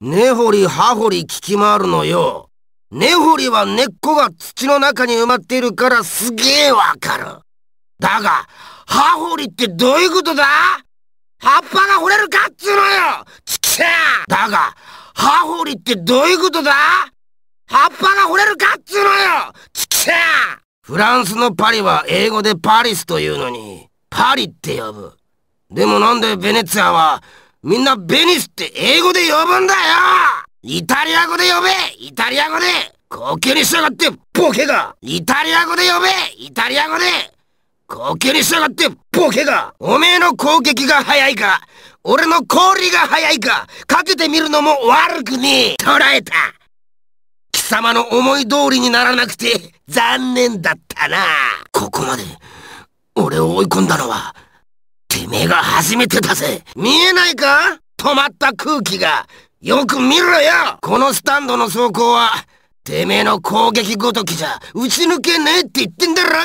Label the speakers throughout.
Speaker 1: 根掘り葉掘り聞き回るのよ。根掘りは根っこが土の中に埋まっているからすげえわかる。だが、葉掘りってどういうことだ葉っぱが掘れるかっつうのよちきしゃだが、葉掘りってどういうことだ葉っぱが掘れるかっつうのよちきしゃフランスのパリは英語でパリスというのに、パリって呼ぶ。でもなんでベネツィアは、みんなベニスって英語で呼ぶんだよイタリア語で呼べイタリア語で高級に従ってボケがイタリア語で呼べイタリア語で高級に従ってボケがおめえの攻撃が早いか俺の氷が早いかかけてみるのも悪くねえ捉えた貴様の思い通りにならなくて残念だったなここまで俺を追い込んだのはが初めてだぜ見えないか止まった空気がよく見ろよこのスタンドの走行はてめえの攻撃ごときじゃ打ち抜けねえって言ってんだろうがよ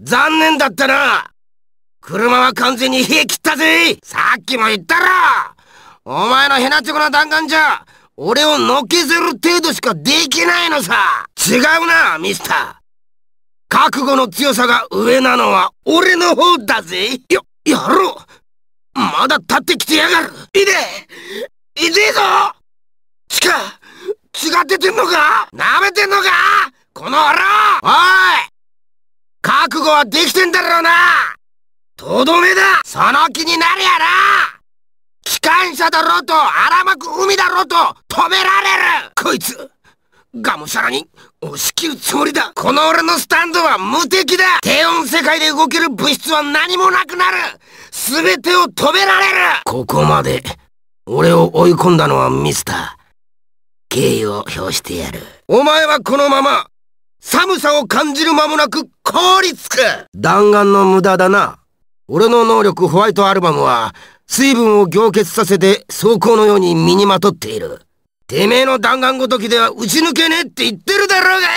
Speaker 1: 残念だったな車は完全に冷え切ったぜさっきも言ったろお前のヘナチョコな弾丸じゃ俺をのけぜる程度しかできないのさ違うなミスター覚悟の強さが上なのは俺の方だぜよやろうまだ立ってきてやがるいでいでえぞちか血が出てんのか舐めてんのかこの野郎おい覚悟はできてんだろうなとどめだその気になるやな機関車だろうと荒まく海だろうと止められるこいつがむしゃらに押し切るつもりだこの俺のスタンドは無敵だ低温世界で動ける物質は何もなくなる全てを止められるここまで俺を追い込んだのはミスター敬意を表してやるお前はこのまま寒さを感じる間もなく凍りつく弾丸の無駄だな俺の能力ホワイトアルバムは水分を凝結させて装甲のように身にまとっているてめえの弾丸ごときでは打ち抜けねえって言ってるだろうがよ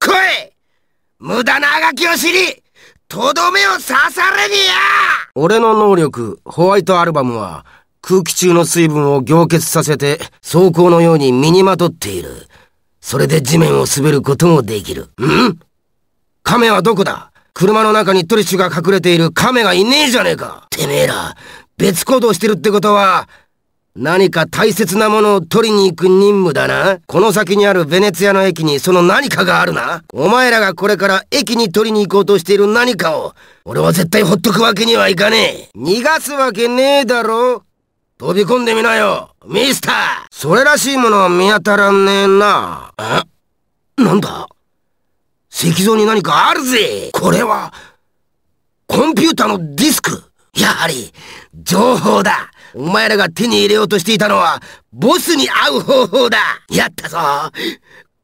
Speaker 1: 来い無駄なあがきを知り、とどめを刺されにや俺の能力、ホワイトアルバムは、空気中の水分を凝結させて、走行のように身にまとっている。それで地面を滑ることもできる。ん亀はどこだ車の中にトリッシュが隠れている亀がいねえじゃねえか。てめえら、別行動してるってことは、何か大切なものを取りに行く任務だな。この先にあるベネツィアの駅にその何かがあるな。お前らがこれから駅に取りに行こうとしている何かを、俺は絶対ほっとくわけにはいかねえ。逃がすわけねえだろ飛び込んでみなよ、ミスターそれらしいものは見当たらねえな。えなんだ石像に何かあるぜこれは、コンピューターのディスクやはり、情報だお前らが手に入れようとしていたのは、ボスに会う方法だやったぞ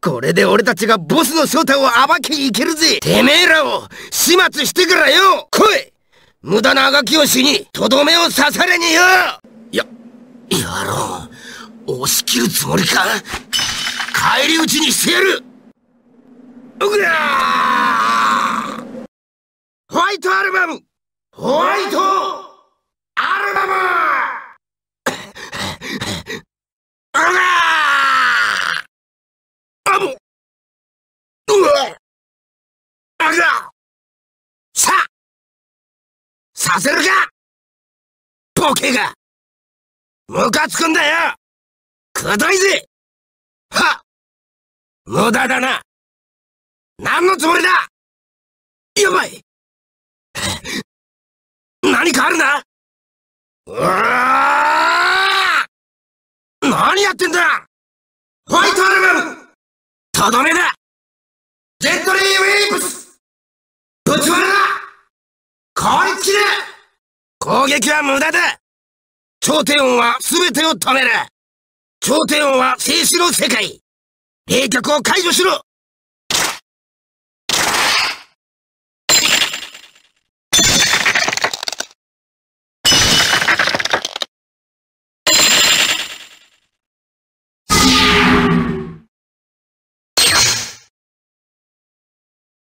Speaker 1: これで俺たちがボスの正体を暴きに行けるぜてめえらを始末してからよ来い無駄なあがきをしに、とどめを刺されによや、やろう。押し切るつもりか返り討ちにしてやるうぐらーホワイトアルバムホワイトアル
Speaker 2: バムあわ あぶうわあらささせるかボケがムカつくんだよくどいぜは無駄だな何のつもりだやばい何かあるなうわ何やってんだファイトアルバムとどめだジェットリーウィープスぶち割れだこいつれ攻撃は無駄だ頂点音は全てを止める頂点音は静止の世界冷却を解除しろ